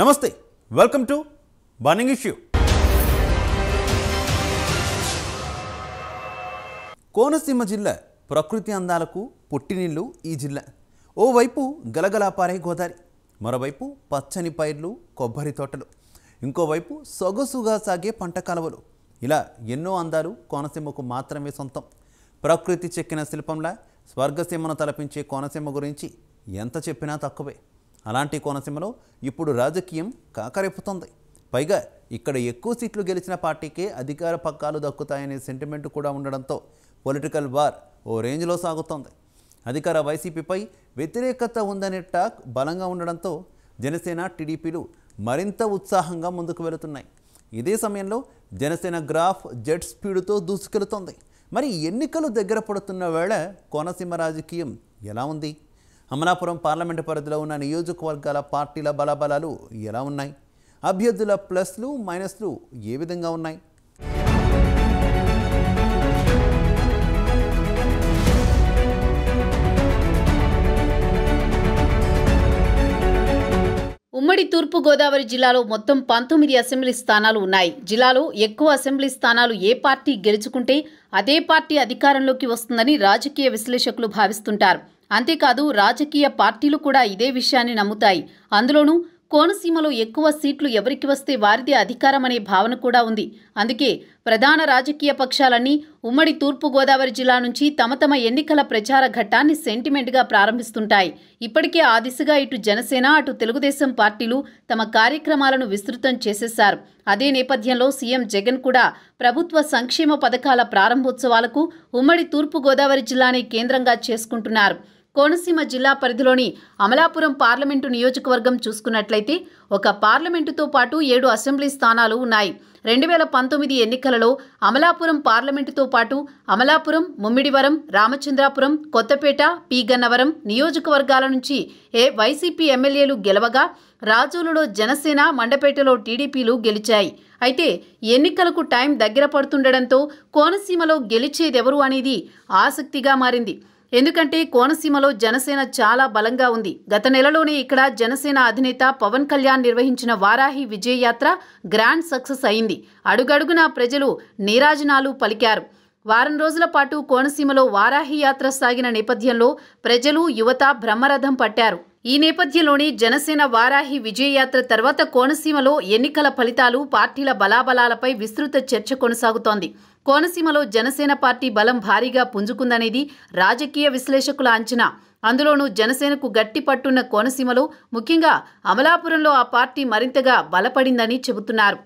నమస్తే welcome to burning issue Konaseema జిల్లా ప్రకృతి అందాలకు పుట్టినిల్లు ఈ జిల్లా ఓవైపు గలగలాపారై గోదావరి మరోవైపు పచ్చని పైర్లు కొబ్బరి తోటలు ఇంకోవైపు సొగసుగా సాగే పంట కలవలు ఇలా ఎన్నో అందాలు కోనసీమకు మాత్రమే సొంతం ప్రకృతి చెక్కిన శిల్పంలా స్వర్గసీమను తలపించే కోనసీమ గురించి ఎంత చెప్పినా తక్కువే అలాంటి కోనసీమలో ఇప్పుడు రాజకీయం కాకరెప్పుతుంది పైగా ఇక్కడ ఎక్కువ సీట్లు గెలిచిన పార్టీకే అధికార పక్కాలు దక్కుతాయనే సెంటిమెంట్ కూడా ఉండడంతో పొలిటికల్ వార్ ఓ రేంజ్లో సాగుతోంది అధికార వైసీపీపై వ్యతిరేకత ఉందనే టాక్ బలంగా ఉండడంతో జనసేన టీడీపీలు మరింత ఉత్సాహంగా ముందుకు వెళుతున్నాయి ఇదే సమయంలో జనసేన గ్రాఫ్ జెట్ స్పీడ్తో దూసుకెళుతోంది మరి ఎన్నికలు దగ్గర పడుతున్న వేళ కోనసీమ రాజకీయం ఎలా ఉంది అమలాపురం పార్లమెంటు పరిధిలో ఉన్న నియోజకవర్గాల పార్టీల బలబలాలు ఎలా ఉన్నాయి అభ్యర్థుల ప్లస్లు మైనస్లు ఏ విధంగా ఉన్నాయి ఉమ్మడి తూర్పు గోదావరి జిల్లాలో మొత్తం పంతొమ్మిది అసెంబ్లీ స్థానాలు ఉన్నాయి జిల్లాలో ఎక్కువ అసెంబ్లీ స్థానాలు ఏ పార్టీ గెలుచుకుంటే అదే పార్టీ అధికారంలోకి వస్తుందని రాజకీయ విశ్లేషకులు భావిస్తుంటారు అంతేకాదు రాజకీయ పార్టీలు కూడా ఇదే విషయాన్ని నమ్ముతాయి అందులోనూ కోనసీమలో ఎక్కువ సీట్లు ఎవరికి వస్తే వారిదే అధికారం అనే భావన కూడా ఉంది అందుకే ప్రధాన రాజకీయ పక్షాలన్నీ ఉమ్మడి తూర్పుగోదావరి జిల్లా నుంచి తమ తమ ఎన్నికల ప్రచార ఘట్టాన్ని సెంటిమెంట్గా ప్రారంభిస్తుంటాయి ఇప్పటికే ఆ దిశగా ఇటు జనసేన అటు తెలుగుదేశం పార్టీలు తమ కార్యక్రమాలను విస్తృతం చేసేశారు అదే నేపథ్యంలో సీఎం జగన్ కూడా ప్రభుత్వ సంక్షేమ పథకాల ప్రారంభోత్సవాలకు ఉమ్మడి తూర్పుగోదావరి జిల్లానే కేంద్రంగా చేసుకుంటున్నారు కోనసీమ జిల్లా పరిధిలోని అమలాపురం పార్లమెంటు నియోజకవర్గం చూసుకున్నట్లయితే ఒక పార్లమెంటుతో పాటు ఏడు అసెంబ్లీ స్థానాలు ఉన్నాయి రెండు వేల పంతొమ్మిది ఎన్నికలలో అమలాపురం పార్లమెంటుతో పాటు అమలాపురం ముమ్మిడివరం రామచంద్రాపురం కొత్తపేట పి గన్నవరం నియోజకవర్గాల నుంచి ఏ వైసీపీ ఎమ్మెల్యేలు గెలవగా రాజోలులో జనసేన మండపేటలో టీడీపీలు గెలిచాయి అయితే ఎన్నికలకు టైం దగ్గర పడుతుండడంతో కోనసీమలో గెలిచేదెవరు అనేది ఆసక్తిగా మారింది ఎందుకంటే కోనసీమలో జనసేన చాలా బలంగా ఉంది గత నెలలోనే ఇక్కడ జనసేన అధినేత పవన్ కళ్యాణ్ నిర్వహించిన వారాహి విజయయాత్ర గ్రాండ్ సక్సెస్ అయింది అడుగడుగునా ప్రజలు నీరాజనాలు పలికారు వారం రోజుల పాటు కోనసీమలో వారాహి యాత్ర సాగిన నేపథ్యంలో ప్రజలు యువత బ్రహ్మరథం పట్టారు ఈ నేపథ్యంలోనే జనసేన వారాహి విజయయాత్ర తర్వాత కోనసీమలో ఎన్నికల ఫలితాలు పార్టీల బలాబలాలపై విస్తృత చర్చ కొనసాగుతోంది కోనసీమలో జనసేన పార్టీ బలం భారీగా పుంజుకుందనేది రాజకీయ విశ్లేషకుల అంచనా అందులోనూ జనసేనకు గట్టి పట్టున్న కోనసీమలో ముఖ్యంగా అమలాపురంలో ఆ పార్టీ మరింతగా బలపడిందని చెబుతున్నారు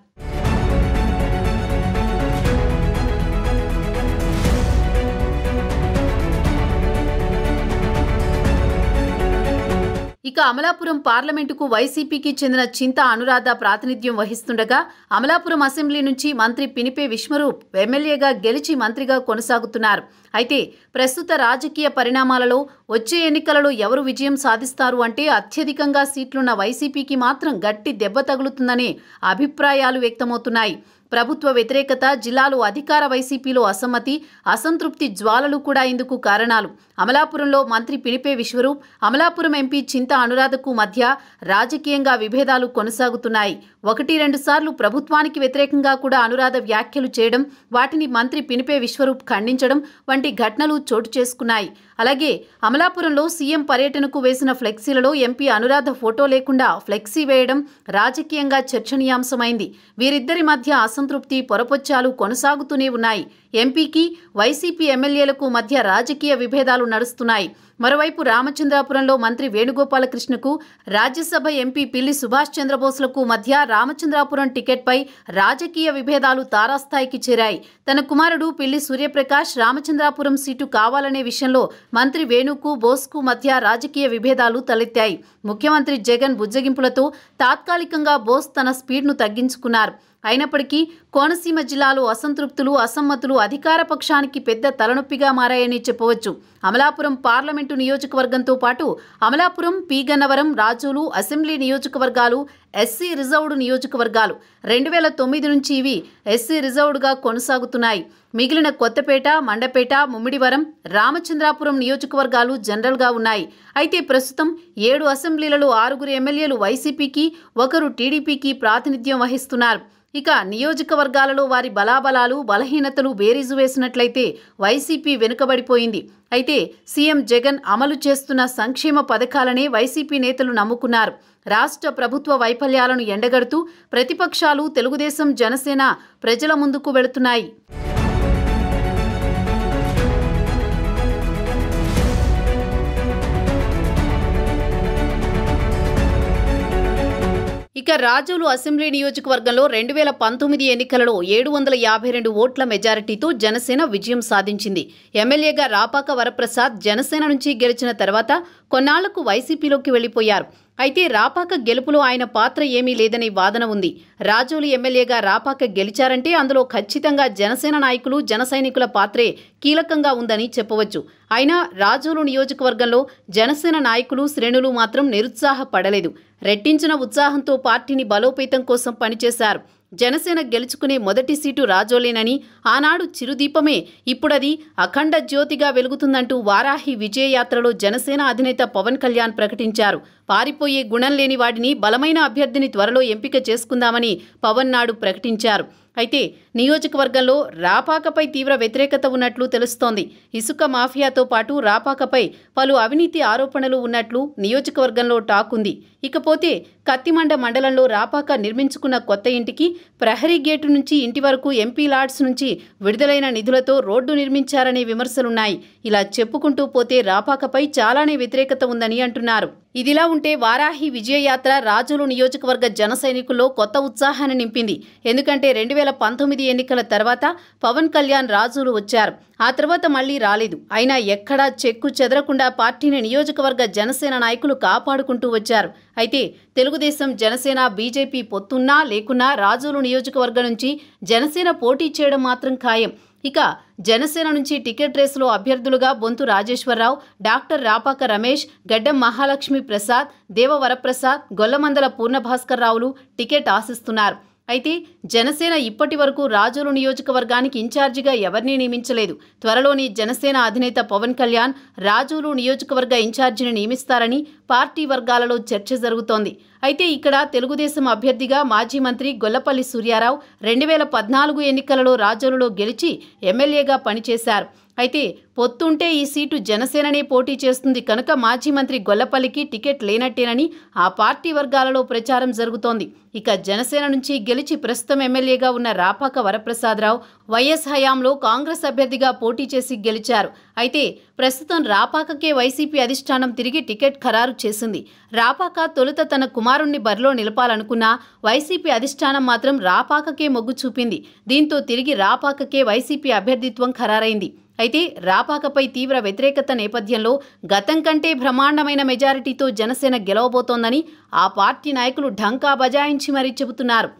ఇక అమలాపురం పార్లమెంటుకు వైసీపీకి చెందిన చింత అనురాధ ప్రాతినిధ్యం వహిస్తుండగా అమలాపురం అసెంబ్లీ నుంచి మంత్రి పినిపే విశ్వరూప్ ఎమ్మెల్యేగా గెలిచి మంత్రిగా కొనసాగుతున్నారు అయితే ప్రస్తుత రాజకీయ పరిణామాలలో వచ్చే ఎన్నికలలో ఎవరు విజయం సాధిస్తారు అంటే అత్యధికంగా సీట్లున్న వైసీపీకి మాత్రం గట్టి దెబ్బ తగులుతుందనే అభిప్రాయాలు వ్యక్తమవుతున్నాయి ప్రభుత్వ వ్యతిరేకత జిల్లాలో అధికార వైసీపీలో అసమ్మతి అసంతృప్తి జ్వాలలు కూడా ఇందుకు కారణాలు అమలాపురంలో మంత్రి పిలిపే విశ్వరూప్ అమలాపురం ఎంపీ చింత అనురాధకు మధ్య రాజకీయంగా విభేదాలు కొనసాగుతున్నాయి ఒకటి రెండు సార్లు ప్రభుత్వానికి వ్యతిరేకంగా కూడా అనురాధ వ్యాఖ్యలు చేయడం వాటిని మంత్రి పినిపే విశ్వరూప్ ఖండించడం వంటి ఘటనలు చోటు చేసుకున్నాయి అలాగే అమలాపురంలో సీఎం పర్యటనకు వేసిన ఫ్లెక్సీలలో ఎంపీ అనురాధ ఫోటో లేకుండా ఫ్లెక్సీ వేయడం రాజకీయంగా చర్చనీయాంశమైంది వీరిద్దరి మధ్య అసంతృప్తి పొరపొచ్చాలు కొనసాగుతూనే ఉన్నాయి ఎంపీకి వైసీపీ ఎమ్మెల్యేలకు మధ్య రాజకీయ విభేదాలు నడుస్తున్నాయి మరోవైపు రామచంద్రాపురంలో మంత్రి వేణుగోపాలకృష్ణకు రాజ్యసభ ఎంపీ పిల్లి సుభాష్ చంద్రబోస్లకు మధ్య రామచంద్రాపురం టికెట్పై రాజకీయ విభేదాలు తారాస్థాయికి చేరాయి తన కుమారుడు పిల్లి సూర్యప్రకాష్ రామచంద్రాపురం సీటు కావాలనే విషయంలో మంత్రి వేణుకు బోస్కు మధ్య రాజకీయ విభేదాలు తలెత్తాయి ముఖ్యమంత్రి జగన్ బుజ్జగింపులతో తాత్కాలికంగా బోస్ తన స్పీడ్ను తగ్గించుకున్నారు అయినప్పటికీ కోనసీమ జిల్లాలో అసంతృప్తులు అసమ్మతులు అధికార పక్షానికి పెద్ద తలనొప్పిగా మారాయని చెప్పవచ్చు అమలాపురం పార్లమెంటు నియోజకవర్గంతో పాటు అమలాపురం పీగన్నవరం రాజోలు అసెంబ్లీ నియోజకవర్గాలు ఎస్సీ రిజర్వ్డ్ నియోజకవర్గాలు రెండు వేల తొమ్మిది నుంచి ఇవి ఎస్సీ రిజర్వ్డ్గా కొనసాగుతున్నాయి మిగిలిన కొత్తపేట మండపేట ముమ్మిడివరం రామచంద్రాపురం నియోజకవర్గాలు జనరల్గా ఉన్నాయి అయితే ప్రస్తుతం ఏడు అసెంబ్లీలలో ఆరుగురు ఎమ్మెల్యేలు వైసీపీకి ఒకరు టీడీపీకి ప్రాతినిధ్యం వహిస్తున్నారు ఇక నియోజకవర్గాలలో వారి బలాబలాలు బలహీనతలు బేరీజు వేసినట్లయితే వైసీపీ వెనుకబడిపోయింది అయితే సీఎం జగన్ అమలు చేస్తున్న సంక్షేమ పథకాలనే వైసీపీ నేతలు నమ్ముకున్నారు రాష్ట్ర ప్రభుత్వ వైఫల్యాలను ఎండగడుతూ ప్రతిపక్షాలు తెలుగుదేశం జనసేన ప్రజల ముందుకు వెళుతున్నాయి ఇక రాజోలు అసెంబ్లీ నియోజకవర్గంలో రెండు వేల పంతొమ్మిది ఎన్నికలలో ఏడు వందల యాభై రెండు ఓట్ల మెజారిటీతో జనసేన విజయం సాధించింది ఎమ్మెల్యేగా రాపాక వరప్రసాద్ జనసేన నుంచి గెలిచిన తర్వాత కొన్నాళ్లకు వైసీపీలోకి వెళ్లిపోయారు అయితే రాపాక గెలుపులో ఆయన పాత్ర ఏమీ లేదనే వాదన ఉంది రాజోలు ఎమ్మెల్యేగా రాపాక గెలిచారంటే అందులో ఖచ్చితంగా జనసేన నాయకులు జనసైనికుల పాత్రే కీలకంగా ఉందని చెప్పవచ్చు అయినా రాజోలు నియోజకవర్గంలో జనసేన నాయకులు శ్రేణులు మాత్రం నిరుత్సాహపడలేదు రెట్టించిన ఉత్సాహంతో పార్టీని బలోపేతం కోసం పనిచేశారు జనసేన గెలుచుకునే మొదటి సీటు రాజోలేనని ఆనాడు చిరుదీపమే ఇప్పుడది అఖండ జ్యోతిగా వెలుగుతుందంటూ వారాహి విజయయాత్రలో జనసేన అధినేత పవన్ కళ్యాణ్ ప్రకటించారు పారిపోయే గుణం లేని వాడిని బలమైన అభ్యర్థిని త్వరలో ఎంపిక చేసుకుందామని పవన్ నాడు ప్రకటించారు అయితే నియోజకవర్గంలో రాపాకపై తీవ్ర వ్యతిరేకత ఉన్నట్లు తెలుస్తోంది ఇసుక మాఫియాతో పాటు రాపాకపై పలు అవినీతి ఆరోపణలు ఉన్నట్లు నియోజకవర్గంలో టాక్ ఉంది ఇకపోతే కత్తిమండ మండలంలో రాపాక నిర్మించుకున్న కొత్త ఇంటికి ప్రహరీ గేటు నుంచి ఇంటి వరకు ఎంపీ లాడ్స్ నుంచి విడుదలైన నిధులతో రోడ్డు నిర్మించారనే విమర్శలున్నాయి ఇలా చెప్పుకుంటూ పోతే రాపాకపై చాలానే వ్యతిరేకత ఉందని అంటున్నారు ఇదిలా ఉంటే వారాహి విజయయాత్ర రాజులు నియోజకవర్గ జన సైనికుల్లో కొత్త ఉత్సాహాన్ని నింపింది ఎందుకంటే రెండు వేల పంతొమ్మిది ఎన్నికల తర్వాత పవన్ కళ్యాణ్ రాజులు వచ్చారు ఆ తర్వాత మళ్లీ రాలేదు అయినా ఎక్కడా చెక్కు చెదరకుండా పార్టీని నియోజకవర్గ జనసేన నాయకులు కాపాడుకుంటూ వచ్చారు అయితే తెలుగుదేశం జనసేన బీజేపీ పొత్తున్నా లేకున్నా రాజులు నియోజకవర్గం నుంచి జనసేన పోటీ చేయడం మాత్రం ఖాయం ఇక జనసేన నుంచి టికెట్ రేసులో అభ్యర్థులుగా బొంతు రాజేశ్వరరావు డాక్టర్ రాపాక రమేష్ గడ్డం మహాలక్ష్మి ప్రసాద్ దేవవరప్రసాద్ గొల్లమందల పూర్ణభాస్కర్ రావులు టికెట్ ఆశిస్తున్నారు అయితే జనసేన ఇప్పటి వరకు రాజోలు నియోజకవర్గానికి ఇన్ఛార్జిగా ఎవరిని నియమించలేదు త్వరలోని జనసేన అధినేత పవన్ కళ్యాణ్ రాజోలు నియోజకవర్గ ఇన్ఛార్జిని నియమిస్తారని పార్టీ వర్గాలలో చర్చ జరుగుతోంది అయితే ఇక్కడ తెలుగుదేశం అభ్యర్థిగా మాజీ మంత్రి గొల్లపల్లి సూర్యారావు రెండు వేల పద్నాలుగు ఎన్నికలలో రాజోలులో గెలిచి ఎమ్మెల్యేగా పనిచేశారు అయితే పొత్తుంటే ఈ సీటు జనసేననే పోటీ చేస్తుంది కనుక మాజీ మంత్రి గొల్లపల్లికి టికెట్ లేనట్టేనని ఆ పార్టీ వర్గాలలో ప్రచారం జరుగుతోంది ఇక జనసేన నుంచి గెలిచి ప్రస్తుతం ఎమ్మెల్యేగా ఉన్న రాపాక వరప్రసాదరావు వైఎస్ హయాంలో కాంగ్రెస్ అభ్యర్థిగా పోటీ చేసి గెలిచారు అయితే ప్రస్తుతం రాపాకకే వైసీపీ అధిష్టానం తిరిగి టికెట్ ఖరారు చేసింది రాపాక తొలుత తన కుమారుణ్ణి బరిలో నిలపాలనుకున్నా వైసీపీ అధిష్టానం మాత్రం రాపాకకే మొగ్గు చూపింది దీంతో తిరిగి రాపాకకే వైసీపీ అభ్యర్థిత్వం ఖరారైంది అయితే రాపాకపై తీవ్ర వ్యతిరేకత నేపథ్యంలో గతం కంటే బ్రహ్మాండమైన మెజారిటీతో జనసేన గెలవబోతోందని ఆ పార్టీ నాయకులు ఢంకా బజాయించి మరీ చెబుతున్నారు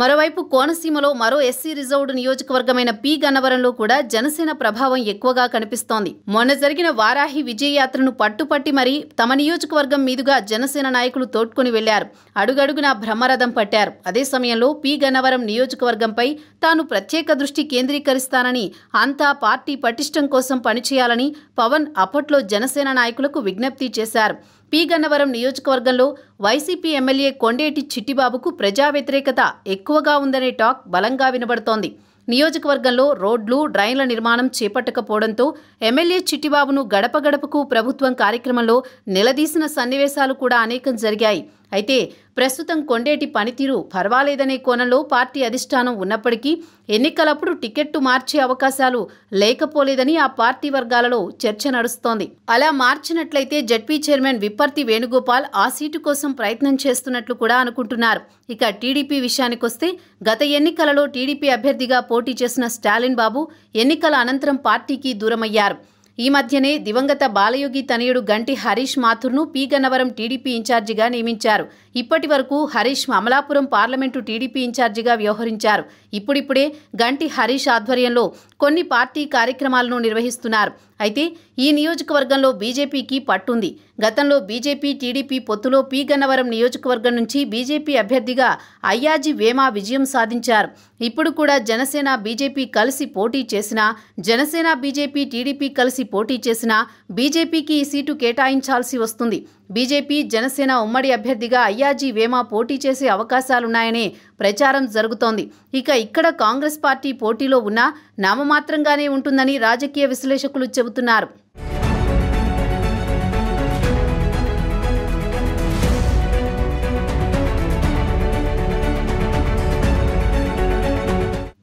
మరోవైపు కోనసీమలో మరో ఎస్సీ రిజర్వ్డ్ నియోజకవర్గమైన పి గన్నవరంలో కూడా జనసేన ప్రభావం ఎక్కువగా కనిపిస్తోంది మొన్న జరిగిన వారాహి విజయయాత్రను పట్టుపట్టి మరీ తమ నియోజకవర్గం మీదుగా జనసేన నాయకులు తోడ్కొని వెళ్లారు అడుగడుగున భ్రమరథం పట్టారు అదే సమయంలో పి గన్నవరం నియోజకవర్గంపై తాను ప్రత్యేక దృష్టి కేంద్రీకరిస్తానని అంతా పార్టీ పటిష్టం కోసం పనిచేయాలని పవన్ అప్పట్లో జనసేన నాయకులకు విజ్ఞప్తి చేశారు పి గన్నవరం నియోజకవర్గంలో వైసీపీ ఎమ్మెల్యే కొండేటి చిట్టిబాబుకు ప్రజా వ్యతిరేకత ఎక్కువగా ఉందనే టాక్ బలంగా వినబడుతోంది నియోజకవర్గంలో రోడ్లు డ్రైన్ల నిర్మాణం చేపట్టకపోవడంతో ఎమ్మెల్యే చిట్టిబాబును గడప గడపకు ప్రభుత్వం కార్యక్రమంలో నిలదీసిన సన్నివేశాలు కూడా అనేకం జరిగాయి అయితే ప్రస్తుతం కొండేటి పనితీరు పర్వాలేదనే కోణంలో పార్టీ అధిష్టానం ఉన్నప్పటికీ ఎన్నికలప్పుడు టికెట్టు మార్చే అవకాశాలు లేకపోలేదని ఆ పార్టీ వర్గాలలో చర్చ నడుస్తోంది అలా మార్చినట్లయితే జడ్పీ చైర్మన్ విప్పర్తి వేణుగోపాల్ ఆ సీటు కోసం ప్రయత్నం చేస్తున్నట్లు కూడా అనుకుంటున్నారు ఇక టీడీపీ విషయానికొస్తే గత ఎన్నికలలో టీడీపీ అభ్యర్థిగా పోటీ చేసిన స్టాలిన్ బాబు ఎన్నికల అనంతరం పార్టీకి దూరమయ్యారు ఈ మధ్యనే దివంగత బాలయోగి తనయుడు గంటి హరీష్ మాథుర్ను పి గన్నవరం టీడీపీ ఇన్ఛార్జిగా నియమించారు ఇప్పటి వరకు హరీష్ అమలాపురం పార్లమెంటు టీడీపీ ఇన్ఛార్జిగా వ్యవహరించారు ఇప్పుడిప్పుడే గంటి హరీష్ ఆధ్వర్యంలో కొన్ని పార్టీ కార్యక్రమాలను నిర్వహిస్తున్నారు అయితే ఈ నియోజకవర్గంలో బీజేపీకి పట్టుంది గతంలో బీజేపీ టీడీపీ పొత్తులో పి గన్నవరం నియోజకవర్గం నుంచి బీజేపీ అభ్యర్థిగా అయ్యాజీ వేమా విజయం సాధించారు ఇప్పుడు కూడా జనసేన బీజేపీ కలిసి పోటీ చేసినా జనసేన బీజేపీ టీడీపీ కలిసి పోటీ చేసినా బీజేపీకి ఈ సీటు కేటాయించాల్సి వస్తుంది బీజేపీ జనసేన ఉమ్మడి అభ్యర్థిగా అయ్యాజీ వేమా పోటీ చేసే అవకాశాలున్నాయని ప్రచారం జరుగుతోంది ఇక ఇక్కడ కాంగ్రెస్ పార్టీ పోటీలో ఉన్నా నామమాత్రంగానే ఉంటుందని రాజకీయ విశ్లేషకులు చెబుతున్నారు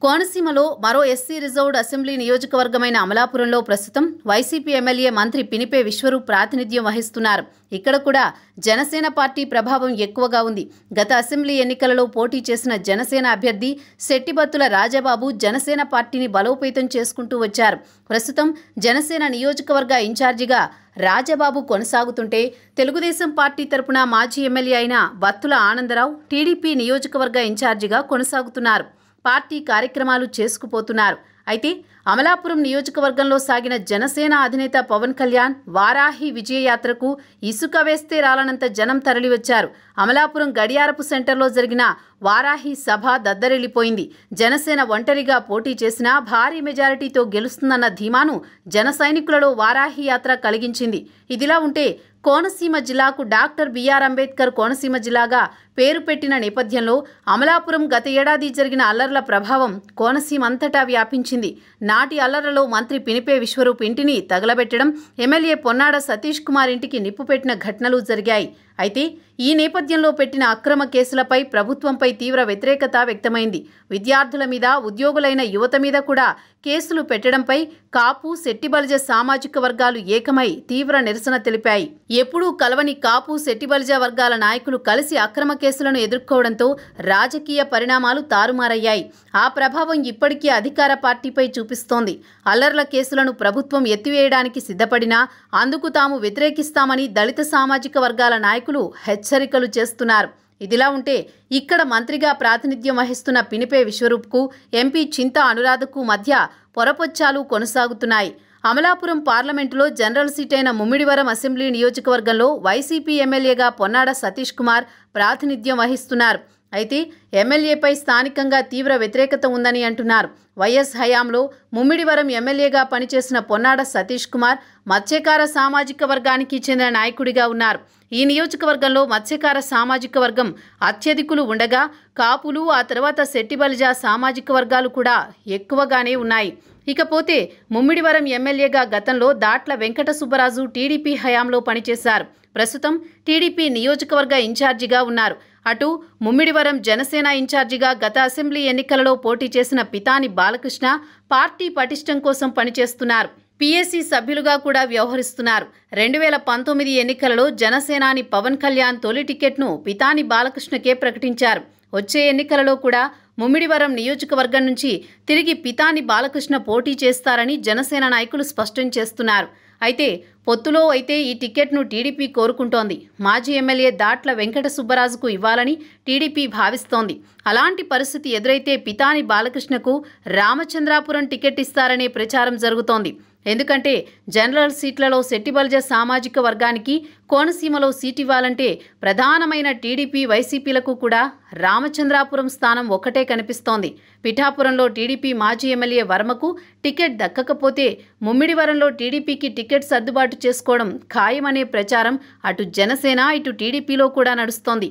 కోనసీమలో మరో ఎస్సీ రిజర్వ్డ్ అసెంబ్లీ నియోజకవర్గమైన అమలాపురంలో ప్రస్తుతం వైసీపీ ఎమ్మెల్యే మంత్రి పినిపే విశ్వరూప్ ప్రాతినిధ్యం వహిస్తున్నారు ఇక్కడ కూడా జనసేన పార్టీ ప్రభావం ఎక్కువగా ఉంది గత అసెంబ్లీ ఎన్నికలలో పోటీ చేసిన జనసేన అభ్యర్థి శెట్టిబత్తుల రాజబాబు జనసేన పార్టీని బలోపేతం చేసుకుంటూ వచ్చారు ప్రస్తుతం జనసేన నియోజకవర్గ ఇన్ఛార్జిగా రాజబాబు కొనసాగుతుంటే తెలుగుదేశం పార్టీ తరపున మాజీ ఎమ్మెల్యే అయిన బత్తుల ఆనందరావు టీడీపీ నియోజకవర్గ ఇన్ఛార్జిగా కొనసాగుతున్నారు పార్టీ కార్యక్రమాలు చేసుకుపోతున్నారు అయితే అమలాపురం నియోజకవర్గంలో సాగిన జనసేన అధినేత పవన్ కళ్యాణ్ వారాహి విజయయాత్రకు ఇసుక వేస్తే రాలనంత జనం తరలివచ్చారు అమలాపురం గడియారపు సెంటర్లో జరిగిన వారాహి సభ దద్దరిల్లిపోయింది జనసేన ఒంటరిగా పోటీ చేసినా భారీ మెజారిటీతో గెలుస్తుందన్న ధీమాను జన సైనికులలో వారాహి యాత్ర కలిగించింది ఇదిలా ఉంటే కోనసీమ జిల్లాకు డాక్టర్ బిఆర్ అంబేద్కర్ కోనసీమ జిల్లాగా పేరు పెట్టిన నేపథ్యంలో అమలాపురం గత ఏడాది జరిగిన అల్లర్ల ప్రభావం కోనసీమ అంతటా వ్యాపించింది నాటి అల్లర్లలో మంత్రి పినిపే విశ్వరూప్ ఇంటిని తగలబెట్టడం ఎమ్మెల్యే పొన్నాడ సతీష్ కుమార్ ఇంటికి నిప్పు పెట్టిన ఘటనలు జరిగాయి అయితే ఈ నేపథ్యంలో పెట్టిన అక్రమ కేసులపై ప్రభుత్వంపై తీవ్ర వ్యతిరేకత వ్యక్తమైంది విద్యార్థుల మీద ఉద్యోగులైన యువత మీద కూడా కేసులు పెట్టడంపై కాపు శెట్టిబలిజ సామాజిక వర్గాలు ఏకమై తీవ్ర నిరసన తెలిపాయి ఎప్పుడూ కలవని కాపు శెట్టిబలిజ వర్గాల నాయకులు కలిసి అక్రమ కేసులను ఎదుర్కోవడంతో రాజకీయ పరిణామాలు తారుమారయ్యాయి ఆ ప్రభావం ఇప్పటికీ అధికార పార్టీపై చూపిస్తోంది అల్లర్ల కేసులను ప్రభుత్వం ఎత్తివేయడానికి సిద్ధపడినా అందుకు తాము వ్యతిరేకిస్తామని దళిత సామాజిక వర్గాల నాయకులు హెచ్ హెచ్చరికలు చేస్తున్నారు ఇదిలా ఉంటే ఇక్కడ మంత్రిగా ప్రాతినిధ్యం వహిస్తున్న పినిపే విశ్వరూప్కు ఎంపీ చింత అనురాధకు మధ్య పొరపొచ్చాలు కొనసాగుతున్నాయి అమలాపురం పార్లమెంటులో జనరల్ సీట్ అయిన ముమ్మిడివరం అసెంబ్లీ నియోజకవర్గంలో వైసీపీ ఎమ్మెల్యేగా పొన్నాడ సతీష్ కుమార్ ప్రాతినిధ్యం వహిస్తున్నారు అయితే ఎమ్మెల్యేపై స్థానికంగా తీవ్ర వ్యతిరేకత ఉందని అంటున్నారు వైఎస్ హయాంలో ముమ్మిడివరం ఎమ్మెల్యేగా పనిచేసిన పొన్నాడ సతీష్ కుమార్ మత్స్యకార సామాజిక వర్గానికి చెందిన నాయకుడిగా ఉన్నారు ఈ నియోజకవర్గంలో మత్స్యకార సామాజిక వర్గం అత్యధికులు ఉండగా కాపులు ఆ తర్వాత శెట్టిబలిజ సామాజిక వర్గాలు కూడా ఎక్కువగానే ఉన్నాయి ఇకపోతే ముమ్మిడివరం ఎమ్మెల్యేగా గతంలో దాట్ల వెంకట సుబ్బరాజు టీడీపీ హయాంలో పనిచేశారు ప్రస్తుతం టీడీపీ నియోజకవర్గ ఇన్ఛార్జిగా ఉన్నారు అటు ముమ్మిడివరం జనసేన ఇన్ఛార్జిగా గత అసెంబ్లీ ఎన్నికలలో పోటీ చేసిన పితాని బాలకృష్ణ పార్టీ పటిష్టం కోసం పనిచేస్తున్నారు పీఎస్సీ సభ్యులుగా కూడా వ్యవహరిస్తున్నారు రెండు వేల పంతొమ్మిది ఎన్నికలలో జనసేనాని పవన్ కళ్యాణ్ తొలి టికెట్ను పితాని బాలకృష్ణకే ప్రకటించారు వచ్చే ఎన్నికలలో కూడా ముమ్మిడివరం నియోజకవర్గం నుంచి తిరిగి పితాని బాలకృష్ణ పోటీ చేస్తారని జనసేన నాయకులు స్పష్టం చేస్తున్నారు అయితే పొత్తులో అయితే ఈ టికెట్ను టీడీపీ కోరుకుంటోంది మాజీ ఎమ్మెల్యే దాట్ల వెంకట సుబ్బరాజుకు ఇవ్వాలని టీడీపీ భావిస్తోంది అలాంటి పరిస్థితి ఎదురైతే పితాని బాలకృష్ణకు రామచంద్రాపురం టికెట్ ఇస్తారనే ప్రచారం జరుగుతోంది ఎందుకంటే జనరల్ సీట్లలో శెట్టిబల్జ సామాజిక వర్గానికి కోనసీమలో సీట్ ఇవ్వాలంటే ప్రధానమైన టీడీపీ వైసీపీలకు కూడా రామచంద్రాపురం స్థానం ఒకటే కనిపిస్తోంది పిఠాపురంలో టీడీపీ మాజీ ఎమ్మెల్యే వర్మకు టికెట్ దక్కకపోతే ముమ్మిడివరంలో టీడీపీకి టికెట్ సర్దుబాటు చేసుకోవడం ఖాయమనే ప్రచారం అటు జనసేన ఇటు టీడీపీలో కూడా నడుస్తోంది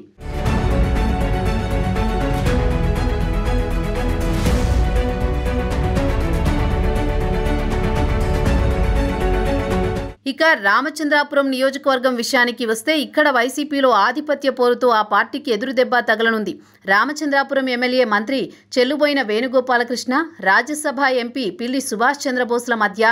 ఇక రామచంద్రాపురం నియోజకవర్గం విషయానికి వస్తే ఇక్కడ వైసీపీలో ఆధిపత్య పోరుతో ఆ పార్టీకి ఎదురుదెబ్బ తగలనుంది రామచంద్రాపురం ఎమ్మెల్యే మంత్రి చెల్లుబోయిన వేణుగోపాలకృష్ణ రాజ్యసభ ఎంపీ పిల్లి సుభాష్ చంద్రబోస్ల మధ్య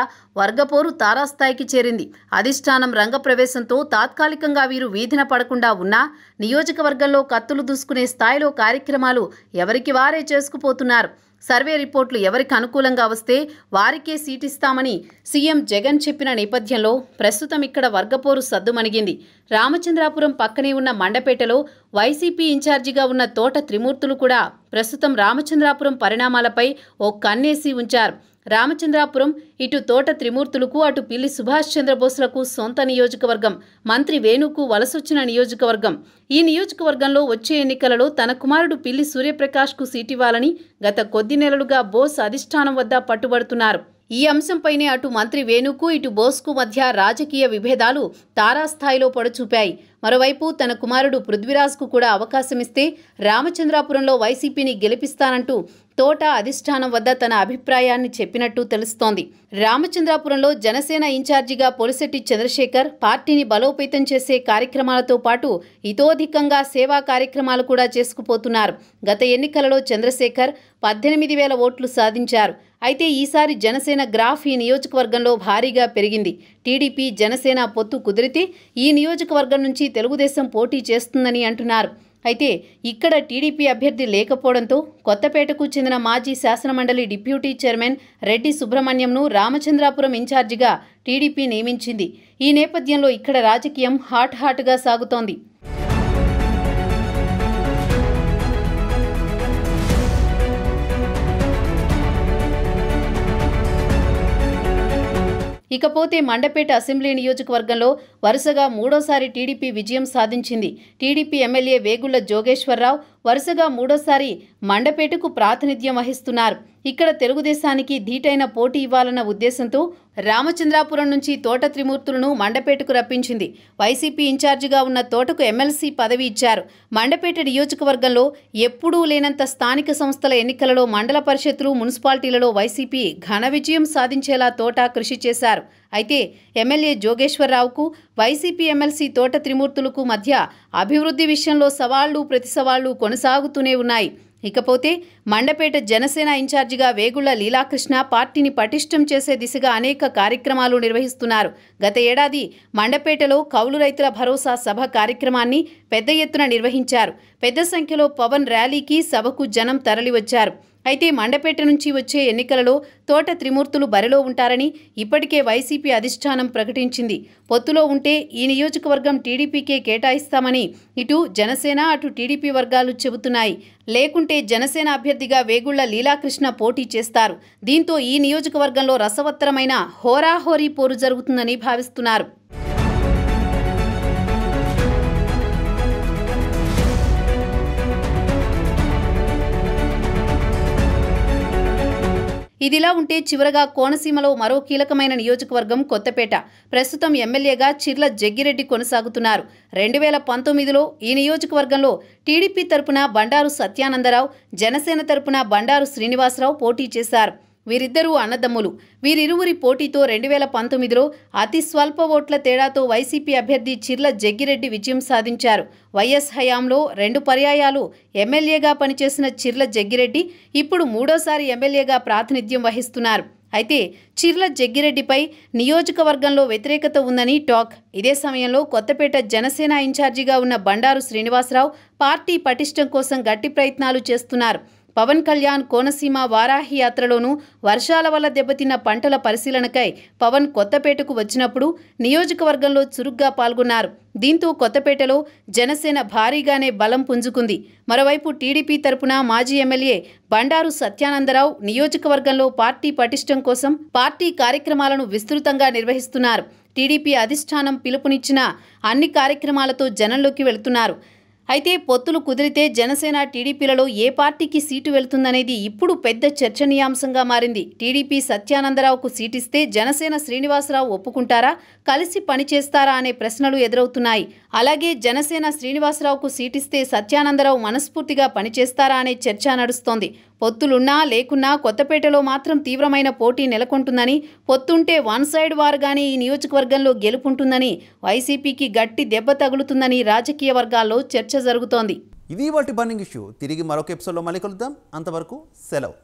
వర్గపోరు తారాస్థాయికి చేరింది అధిష్టానం రంగప్రవేశంతో తాత్కాలికంగా వీరు వీధిన పడకుండా ఉన్నా నియోజకవర్గంలో కత్తులు దూసుకునే స్థాయిలో కార్యక్రమాలు ఎవరికి వారే చేసుకుపోతున్నారు సర్వే రిపోర్టులు ఎవరికి అనుకూలంగా వస్తే వారికే సీట్ ఇస్తామని సీఎం జగన్ చెప్పిన నేపథ్యంలో ప్రస్తుతం ఇక్కడ వర్గపోరు సద్దుమణిగింది రామచంద్రాపురం పక్కనే ఉన్న మండపేటలో వైసీపీ ఇన్ఛార్జిగా ఉన్న తోట త్రిమూర్తులు కూడా ప్రస్తుతం రామచంద్రాపురం పరిణామాలపై ఓ కన్నేసి ఉంచారు రామచంద్రాపురం ఇటు తోట త్రిమూర్తులకు అటు పిల్లి సుభాష్ చంద్రబోస్లకు సొంత నియోజకవర్గం మంత్రి వేణుకు వలసొచ్చిన నియోజకవర్గం ఈ నియోజకవర్గంలో వచ్చే ఎన్నికలలో తన కుమారుడు పిల్లి సూర్యప్రకాష్కు సీటివ్వాలని గత కొద్ది నెలలుగా బోస్ అధిష్టానం వద్ద పట్టుబడుతున్నారు ఈ అంశంపైనే అటు మంత్రి వేణుకు ఇటు బోస్కు మధ్య రాజకీయ విభేదాలు తారాస్థాయిలో పొడచూపాయి మరోవైపు తన కుమారుడు పృథ్వీరాజ్కు కూడా అవకాశమిస్తే రామచంద్రాపురంలో వైసీపీని గెలిపిస్తానంటూ తోట అధిష్టానం వద్ద తన అభిప్రాయాన్ని చెప్పినట్టు తెలుస్తోంది రామచంద్రాపురంలో జనసేన ఇన్ఛార్జిగా పొలిశెట్టి చంద్రశేఖర్ పార్టీని బలోపేతం చేసే కార్యక్రమాలతో పాటు ఇతోధికంగా సేవా కార్యక్రమాలు కూడా చేసుకుపోతున్నారు గత ఎన్నికలలో చంద్రశేఖర్ పద్దెనిమిది వేల ఓట్లు సాధించారు అయితే ఈసారి జనసేన గ్రాఫ్ ఈ నియోజకవర్గంలో భారీగా పెరిగింది టీడీపీ జనసేన పొత్తు కుదిరితే ఈ నియోజకవర్గం నుంచి తెలుగుదేశం పోటీ చేస్తుందని అంటున్నారు అయితే ఇక్కడ టీడీపీ అభ్యర్థి లేకపోవడంతో కొత్తపేటకు చెందిన మాజీ శాసనమండలి డిప్యూటీ చైర్మన్ రెడ్డి సుబ్రహ్మణ్యంను రామచంద్రాపురం ఇన్ఛార్జిగా టీడీపీ నియమించింది ఈ నేపథ్యంలో ఇక్కడ రాజకీయం హాట్ హాట్గా సాగుతోంది ఇకపోతే మండపేట అసెంబ్లీ నియోజకవర్గంలో వరుసగా మూడోసారి టీడీపీ విజయం సాధించింది టీడీపీ ఎమ్మెల్యే వేగుళ్ల జోగేశ్వరరావు వరుసగా మూడోసారి మండపేటకు ప్రాతినిధ్యం వహిస్తున్నారు ఇక్కడ తెలుగుదేశానికి ధీటైన పోటీ ఇవ్వాలన్న ఉద్దేశంతో రామచంద్రాపురం నుంచి తోట త్రిమూర్తులను మండపేటకు రప్పించింది వైసీపీ ఇన్ఛార్జిగా ఉన్న తోటకు ఎమ్మెల్సీ పదవి ఇచ్చారు మండపేట నియోజకవర్గంలో ఎప్పుడూ లేనంత స్థానిక సంస్థల ఎన్నికలలో మండల పరిషత్తులు మున్సిపాలిటీలలో వైసీపీ ఘన విజయం సాధించేలా తోట కృషి చేశారు అయితే ఎమ్మెల్యే జోగేశ్వరరావుకు వైసీపీ ఎమ్మెల్సీ తోట త్రిమూర్తులకు మధ్య అభివృద్ధి విషయంలో సవాళ్లు ప్రతిసవాళ్లు కొనసాగుతూనే ఉన్నాయి ఇకపోతే మండపేట జనసేన ఇన్ఛార్జిగా వేగుళ్ల లీలాకృష్ణ పార్టీని పటిష్టం చేసే దిశగా అనేక కార్యక్రమాలు నిర్వహిస్తున్నారు గత ఏడాది మండపేటలో కౌలు రైతుల భరోసా సభ కార్యక్రమాన్ని పెద్ద ఎత్తున నిర్వహించారు పెద్ద సంఖ్యలో పవన్ ర్యాలీకి సభకు జనం తరలివచ్చారు అయితే మండపేట నుంచి వచ్చే ఎన్నికలలో తోట త్రిమూర్తులు బరిలో ఉంటారని ఇప్పటికే వైసీపీ అధిష్టానం ప్రకటించింది పొత్తులో ఉంటే ఈ నియోజకవర్గం టీడీపీకే కేటాయిస్తామని ఇటు జనసేన అటు టీడీపీ వర్గాలు చెబుతున్నాయి లేకుంటే జనసేన అభ్యర్థిగా వేగుళ్ల లీలాకృష్ణ పోటీ చేస్తారు దీంతో ఈ నియోజకవర్గంలో రసవత్తరమైన హోరాహోరీ పోరు జరుగుతుందని భావిస్తున్నారు ఇదిలా ఉంటే చివరగా కోనసీమలో మరో కీలకమైన నియోజకవర్గం కొత్తపేట ప్రస్తుతం ఎమ్మెల్యేగా చిర్ల జగ్గిరెడ్డి కొనసాగుతున్నారు రెండు వేల పంతొమ్మిదిలో ఈ నియోజకవర్గంలో టీడీపీ తరపున బండారు సత్యానందరావు జనసేన తరపున బండారు శ్రీనివాసరావు పోటీ చేశారు వీరిద్దరూ అన్నదమ్ములు వీరిరువురి పోటీతో రెండు వేల పంతొమ్మిదిలో అతి స్వల్ప ఓట్ల తేడాతో వైసీపీ అభ్యర్థి చిర్ల జగ్గిరెడ్డి విజయం సాధించారు వైఎస్ హయాంలో రెండు పర్యాయాలు ఎమ్మెల్యేగా పనిచేసిన చిర్ల జగ్గిరెడ్డి ఇప్పుడు మూడోసారి ఎమ్మెల్యేగా ప్రాతినిధ్యం వహిస్తున్నారు అయితే చిర్ల జగ్గిరెడ్డిపై నియోజకవర్గంలో వ్యతిరేకత ఉందని టాక్ ఇదే సమయంలో కొత్తపేట జనసేన ఇన్ఛార్జిగా ఉన్న బండారు శ్రీనివాసరావు పార్టీ పటిష్టం కోసం గట్టి ప్రయత్నాలు చేస్తున్నారు పవన్ కళ్యాణ్ కోనసీమ వారాహి యాత్రలోనూ వర్షాల వల్ల దెబ్బతిన్న పంటల పరిశీలనకై పవన్ కొత్తపేటకు వచ్చినప్పుడు నియోజకవర్గంలో చురుగ్గా పాల్గొన్నారు దీంతో కొత్తపేటలో జనసేన భారీగానే బలం పుంజుకుంది మరోవైపు టీడీపీ తరపున మాజీ ఎమ్మెల్యే బండారు సత్యానందరావు నియోజకవర్గంలో పార్టీ పటిష్టం కోసం పార్టీ కార్యక్రమాలను విస్తృతంగా నిర్వహిస్తున్నారు టీడీపీ అధిష్టానం పిలుపునిచ్చిన అన్ని కార్యక్రమాలతో జనంలోకి వెళుతున్నారు అయితే పొత్తులు కుదిరితే జనసేన టీడీపీలలో ఏ పార్టీకి సీటు వెళ్తుందనేది ఇప్పుడు పెద్ద చర్చనీయాంశంగా మారింది టీడీపీ సత్యానందరావుకు సీటిస్తే జనసేన శ్రీనివాసరావు ఒప్పుకుంటారా కలిసి పనిచేస్తారా అనే ప్రశ్నలు ఎదురవుతున్నాయి అలాగే జనసేన శ్రీనివాసరావుకు సీటిస్తే సత్యానందరావు మనస్ఫూర్తిగా పనిచేస్తారా అనే చర్చ నడుస్తోంది పొత్తులున్నా లేకున్నా కొత్తపేటలో మాత్రం తీవ్రమైన పోటీ నెలకొంటుందని పొత్తుంటే వన్ సైడ్ వారుగానే ఈ నియోజకవర్గంలో గెలుపుంటుందని వైసీపీకి గట్టి దెబ్బ తగులుతుందని రాజకీయ వర్గాల్లో చర్చ చర్చ జరుగుతోంది ఇది వాటి బర్నింగ్ ఇష్యూ తిరిగి మరొక ఎపిసోడ్లో మళ్ళీ కలుద్దాం అంతవరకు సెలవు